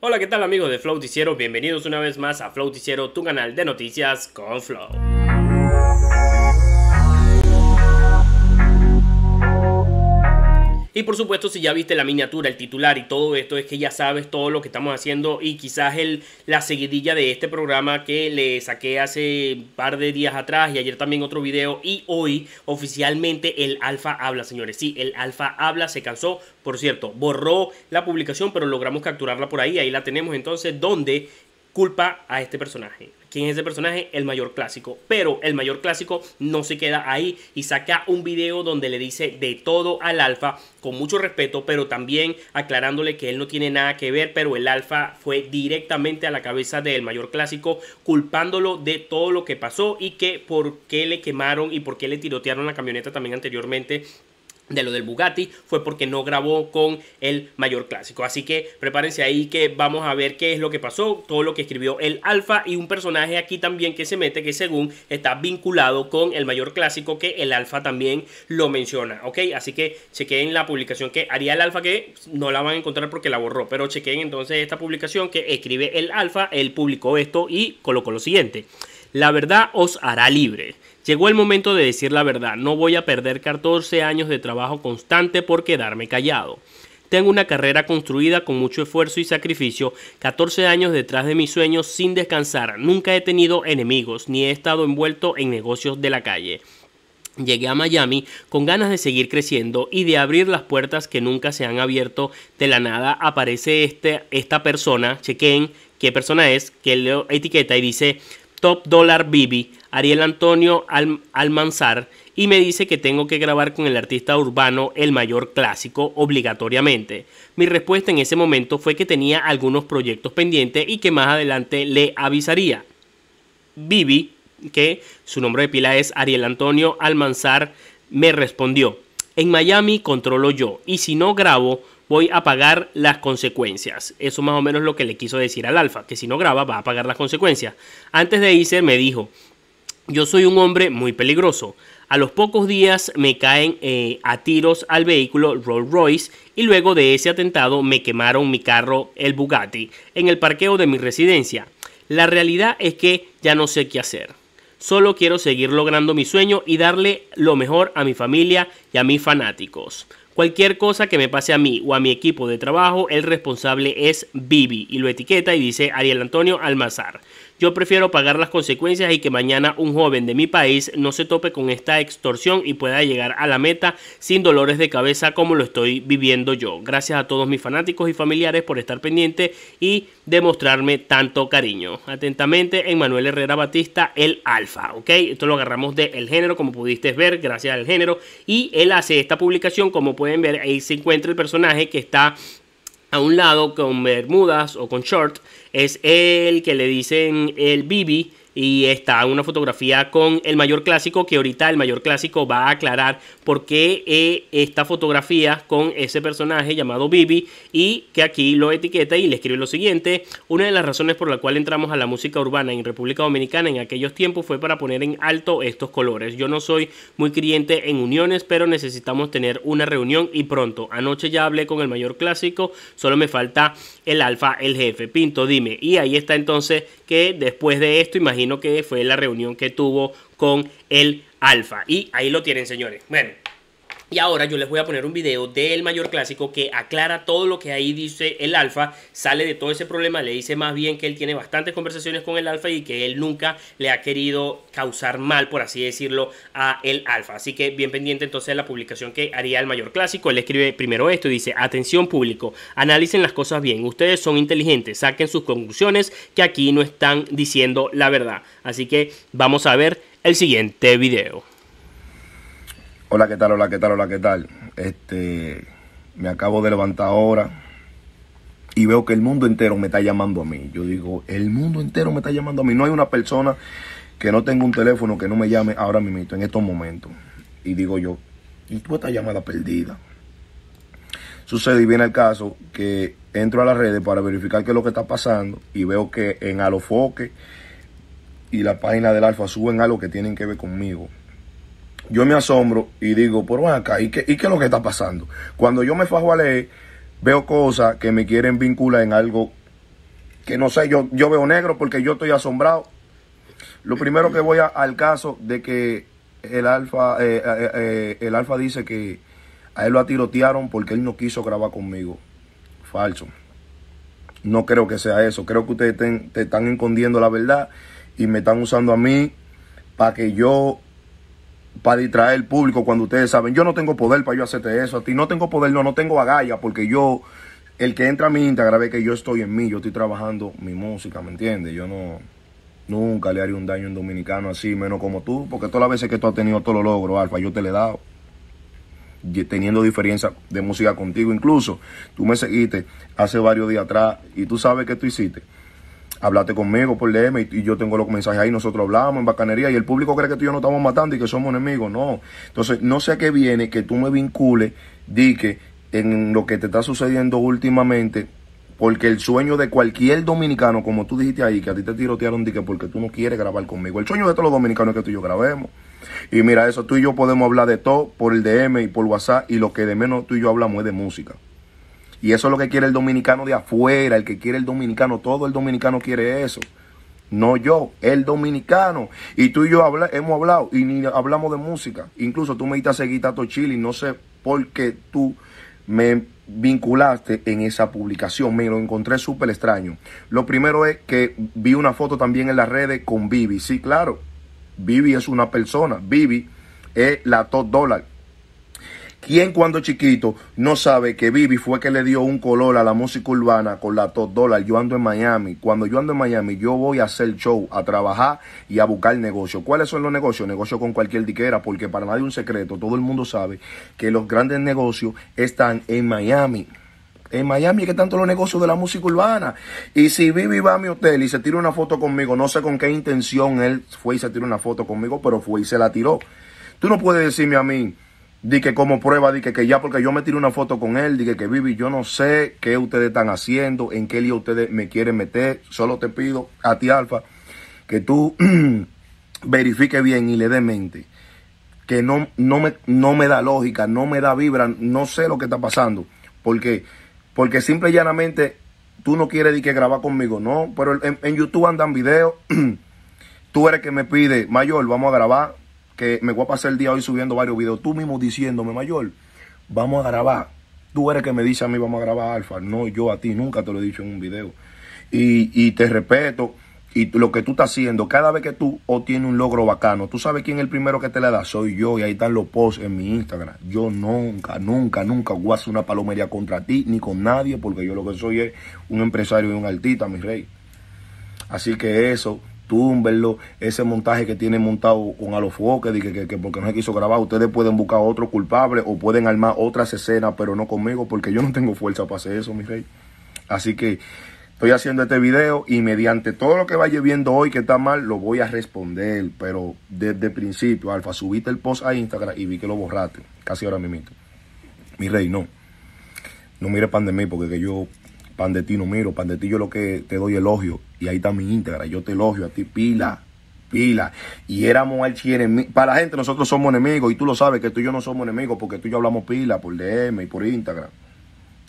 Hola, ¿qué tal amigos de Flow Bienvenidos una vez más a Flow tu canal de noticias con Flow. Y por supuesto, si ya viste la miniatura, el titular y todo esto, es que ya sabes todo lo que estamos haciendo y quizás el, la seguidilla de este programa que le saqué hace un par de días atrás y ayer también otro video y hoy oficialmente el Alfa habla, señores. Sí, el Alfa habla, se cansó, por cierto, borró la publicación, pero logramos capturarla por ahí, ahí la tenemos entonces, dónde culpa a este personaje quién es ese personaje, el mayor clásico. Pero el mayor clásico no se queda ahí y saca un video donde le dice de todo al alfa con mucho respeto, pero también aclarándole que él no tiene nada que ver, pero el alfa fue directamente a la cabeza del mayor clásico, culpándolo de todo lo que pasó y que por qué le quemaron y por qué le tirotearon la camioneta también anteriormente de lo del Bugatti fue porque no grabó con el mayor clásico. Así que prepárense ahí que vamos a ver qué es lo que pasó, todo lo que escribió el Alfa y un personaje aquí también que se mete que según está vinculado con el mayor clásico que el Alfa también lo menciona, Así que chequen la publicación que haría el Alfa que no la van a encontrar porque la borró, pero chequen entonces esta publicación que escribe el Alfa, él publicó esto y colocó lo siguiente. La verdad os hará libre. Llegó el momento de decir la verdad. No voy a perder 14 años de trabajo constante por quedarme callado. Tengo una carrera construida con mucho esfuerzo y sacrificio, 14 años detrás de mis sueños sin descansar, nunca he tenido enemigos ni he estado envuelto en negocios de la calle. Llegué a Miami con ganas de seguir creciendo y de abrir las puertas que nunca se han abierto. De la nada aparece este, esta persona, chequen qué persona es, que le etiqueta y dice, Top Dollar Bibi, Ariel Antonio Al Almanzar, y me dice que tengo que grabar con el artista urbano El Mayor Clásico obligatoriamente. Mi respuesta en ese momento fue que tenía algunos proyectos pendientes y que más adelante le avisaría. Bibi, que su nombre de pila es Ariel Antonio Almanzar, me respondió, en Miami controlo yo y si no grabo, voy a pagar las consecuencias. Eso más o menos lo que le quiso decir al alfa, que si no graba va a pagar las consecuencias. Antes de irse me dijo, yo soy un hombre muy peligroso. A los pocos días me caen eh, a tiros al vehículo Rolls Royce y luego de ese atentado me quemaron mi carro, el Bugatti, en el parqueo de mi residencia. La realidad es que ya no sé qué hacer. Solo quiero seguir logrando mi sueño y darle lo mejor a mi familia y a mis fanáticos. Cualquier cosa que me pase a mí o a mi equipo de trabajo, el responsable es Bibi y lo etiqueta y dice Ariel Antonio Almazar. Yo prefiero pagar las consecuencias y que mañana un joven de mi país no se tope con esta extorsión y pueda llegar a la meta sin dolores de cabeza como lo estoy viviendo yo. Gracias a todos mis fanáticos y familiares por estar pendiente y demostrarme tanto cariño. Atentamente, Manuel Herrera Batista, el Alfa, ¿ok? Esto lo agarramos del género, como pudiste ver, gracias al género. Y él hace esta publicación, como pueden ver, ahí se encuentra el personaje que está a un lado con bermudas o con short es el que le dicen el bibi y está una fotografía con el mayor clásico que ahorita el mayor clásico va a aclarar por qué eh, esta fotografía con ese personaje llamado Bibi y que aquí lo etiqueta y le escribe lo siguiente, una de las razones por la cual entramos a la música urbana en República Dominicana en aquellos tiempos fue para poner en alto estos colores. Yo no soy muy cliente en uniones, pero necesitamos tener una reunión y pronto. Anoche ya hablé con el mayor clásico, solo me falta el alfa, el jefe. Pinto, dime. Y ahí está entonces que después de esto, imagino que fue la reunión que tuvo con el Alfa. Y ahí lo tienen, señores. Bueno, y ahora yo les voy a poner un video del mayor clásico que aclara todo lo que ahí dice el alfa, sale de todo ese problema, le dice más bien que él tiene bastantes conversaciones con el alfa y que él nunca le ha querido causar mal, por así decirlo, a el alfa. Así que bien pendiente entonces de la publicación que haría el mayor clásico. Él escribe primero esto y dice, atención público, analicen las cosas bien, ustedes son inteligentes, saquen sus conclusiones que aquí no están diciendo la verdad. Así que vamos a ver el siguiente video. Hola, ¿qué tal? Hola, ¿qué tal? Hola, ¿qué tal? Este, me acabo de levantar ahora y veo que el mundo entero me está llamando a mí. Yo digo, el mundo entero me está llamando a mí. No hay una persona que no tenga un teléfono que no me llame ahora mismo, en estos momentos. Y digo yo, ¿y tú esta llamada perdida? Sucede y viene el caso que entro a las redes para verificar qué es lo que está pasando y veo que en Alofoque y la página del Alfa suben algo que tienen que ver conmigo yo me asombro y digo, pero acá, ¿y qué, ¿y qué es lo que está pasando? Cuando yo me fajo a leer, veo cosas que me quieren vincular en algo que no sé, yo, yo veo negro porque yo estoy asombrado. Lo primero que voy al caso de que el alfa, eh, eh, eh, el alfa dice que a él lo atirotearon porque él no quiso grabar conmigo. Falso. No creo que sea eso. Creo que ustedes te están escondiendo la verdad y me están usando a mí para que yo para distraer el público cuando ustedes saben, yo no tengo poder para yo hacerte eso, a ti no tengo poder, no, no tengo agalla, porque yo, el que entra a mi Instagram ve que yo estoy en mí, yo estoy trabajando mi música, ¿me entiendes? Yo no, nunca le haría un daño a un dominicano así, menos como tú, porque todas las veces que tú has tenido todos los logros, Alfa, yo te le he dado teniendo diferencia de música contigo. Incluso tú me seguiste hace varios días atrás y tú sabes que tú hiciste hablaste conmigo por DM y, yo tengo los mensajes ahí, nosotros hablamos en bacanería y el público cree que tú y yo no estamos matando y que somos enemigos, no. Entonces, no sé qué viene, que tú me vincules, di en lo que te está sucediendo últimamente, porque el sueño de cualquier dominicano, como tú dijiste ahí, que a ti te tirotearon, di que porque tú no quieres grabar conmigo. El sueño de todos los dominicanos es que tú y yo grabemos. Y mira eso, tú y yo podemos hablar de todo por el DM y por WhatsApp y lo que de menos tú y yo hablamos es de música. Y eso es lo que quiere el dominicano de afuera, el que quiere el dominicano, todo el dominicano quiere eso. No yo, el dominicano. Y tú y yo hemos hablado y ni hablamos de música. Incluso tú me diste a seguir Tato Chile no sé por qué tú me vinculaste en esa publicación. Me lo encontré súper extraño. Lo primero es que vi una foto también en las redes con Vivi. Sí, claro. Vivi es una persona. Vivi es la top dollar. ¿Quién cuando chiquito no sabe que Bibi fue que le dio un color a la música urbana con la top dollar? Yo ando en Miami. Cuando yo ando en Miami, yo voy a hacer show, a trabajar y a buscar negocio. ¿Cuáles son los negocios? Negocio con cualquier diquera, porque para nadie un secreto. Todo el mundo sabe que los grandes negocios están en Miami. En Miami que tanto los negocios de la música urbana. Y si Vivi va a mi hotel y se tira una foto conmigo, no sé con qué intención él fue y se tiró una foto conmigo, pero fue y se la tiró. Tú no puedes decirme a mí, di que como prueba, di que, ya porque yo me tiré una foto con él, dije que, Vivi, yo no sé qué ustedes están haciendo, en qué lío ustedes me quieren meter, solo te pido a ti Alfa que tú verifique bien y le dé mente, que no, no, me, no me da lógica, no me da vibra, no sé lo que está pasando, porque, porque simple y llanamente tú no quieres di que grabar conmigo, no, pero en, YouTube andan videos, tú eres que me pide, mayor, vamos a grabar, que me voy a pasar el día hoy subiendo varios videos, tú mismo diciéndome, mayor, vamos a grabar. Tú eres que me dice a mí, vamos a grabar alfa. No, yo a ti nunca te lo he dicho en un video. Y, y te respeto. Y lo que tú estás haciendo, cada vez que tú obtienes un logro bacano, tú sabes quién es el primero que te le da, soy yo, y ahí están los posts en mi Instagram. Yo nunca, nunca, nunca voy a hacer una palomería contra ti ni con nadie, porque yo lo que soy es un empresario y un artista, mi rey. Así que eso, verlo ese montaje que tienen montado con Alofoque, que, que, que porque no se quiso grabar, ustedes pueden buscar otro culpable o pueden armar otras escenas, pero no conmigo, porque yo no tengo fuerza para hacer eso, mi rey. Así que estoy haciendo este video y mediante todo lo que vaya viendo hoy que está mal, lo voy a responder. Pero desde el principio, Alfa, subiste el post a Instagram y vi que lo borraste. Casi ahora mismo. Mi rey, no. No mire pan porque que yo Pandetino, miro, Pandetillo lo que te doy elogio. Y ahí está mi íntegra. Yo te elogio a ti, pila, pila. Y éramos archienemigos. Para la gente, nosotros somos enemigos. Y tú lo sabes que tú y yo no somos enemigos porque tú y yo hablamos pila por DM y por Instagram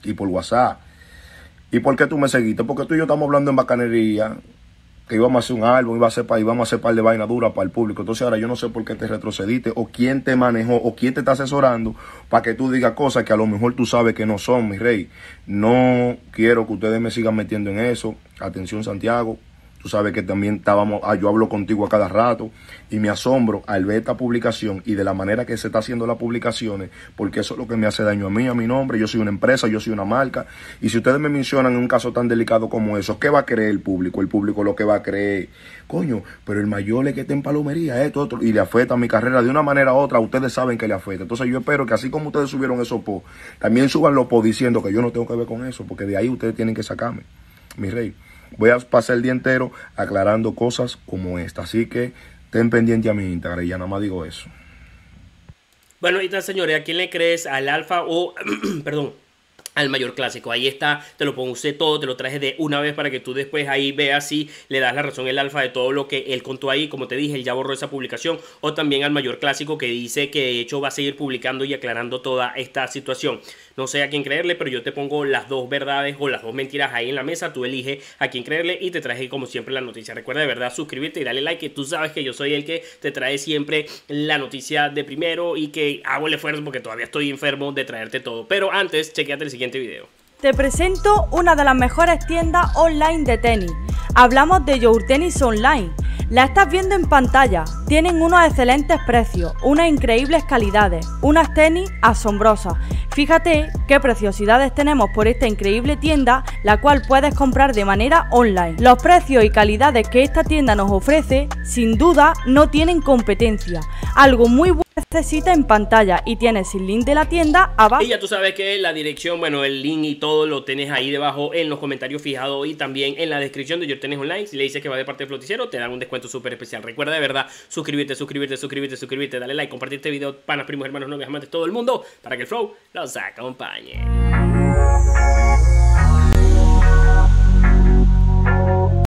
y por WhatsApp. ¿Y por qué tú me seguiste? Porque tú y yo estamos hablando en bacanería que íbamos a hacer un álbum, iba a hacer, íbamos a hacer par de vaina dura para el público. Entonces ahora yo no sé por qué te retrocediste o quién te manejó o quién te está asesorando para que tú digas cosas que a lo mejor tú sabes que no son, mi rey. No quiero que ustedes me sigan metiendo en eso. Atención Santiago, Tú sabes que también estábamos, ah, yo hablo contigo a cada rato y me asombro al ver esta publicación y de la manera que se está haciendo las publicaciones, porque eso es lo que me hace daño a mí, a mi nombre. Yo soy una empresa, yo soy una marca. Y si ustedes me mencionan en un caso tan delicado como eso, ¿qué va a creer el público? El público lo que va a creer, coño, pero el mayor le que está en palomería, esto, y le afecta a mi carrera de una manera u otra. Ustedes saben que le afecta. Entonces yo espero que así como ustedes subieron esos posts, también suban los posts diciendo que yo no tengo que ver con eso, porque de ahí ustedes tienen que sacarme, mi rey voy a pasar el día entero aclarando cosas como esta. Así que ten pendiente a mi Instagram. Ya nada más digo eso. Bueno, y tal, señores, ¿a quién le crees? ¿Al Alfa o, perdón, al mayor clásico. Ahí está, te lo pongo usted todo, te lo traje de una vez para que tú después ahí veas si le das la razón el alfa de todo lo que él contó ahí. Como te dije, él ya borró esa publicación. O también al mayor clásico que dice que de hecho va a seguir publicando y aclarando toda esta situación. No sé a quién creerle, pero yo te pongo las dos verdades o las dos mentiras ahí en la mesa. Tú elige a quién creerle y te traje como siempre la noticia. Recuerda de verdad suscribirte y darle like, que tú sabes que yo soy el que te trae siempre la noticia de primero y que hago el esfuerzo porque todavía estoy enfermo de traerte todo. Pero antes, chequeate el siguiente video. Te presento una de las mejores tiendas online de tenis. Hablamos de Your Tennis Online. La estás viendo en pantalla. Tienen unos excelentes precios, unas increíbles calidades, unas tenis asombrosas. Fíjate qué preciosidades tenemos por esta increíble tienda, la cual puedes comprar de manera online. Los precios y calidades que esta tienda nos ofrece, sin duda, no tienen competencia. Algo muy bueno necesita en pantalla y tienes el link de la tienda abajo. Y ya tú sabes que la dirección, bueno, el link y todo lo tenés ahí debajo en los comentarios fijados y también en la descripción de Yo un like Si le dices que va de parte de floticero, te dan un descuento súper especial. Recuerda de verdad suscribirte, suscribirte, suscribirte, suscribirte, dale like, compartir este video, panas, primos, hermanos, novios, amantes, todo el mundo, para que el flow los acompañe.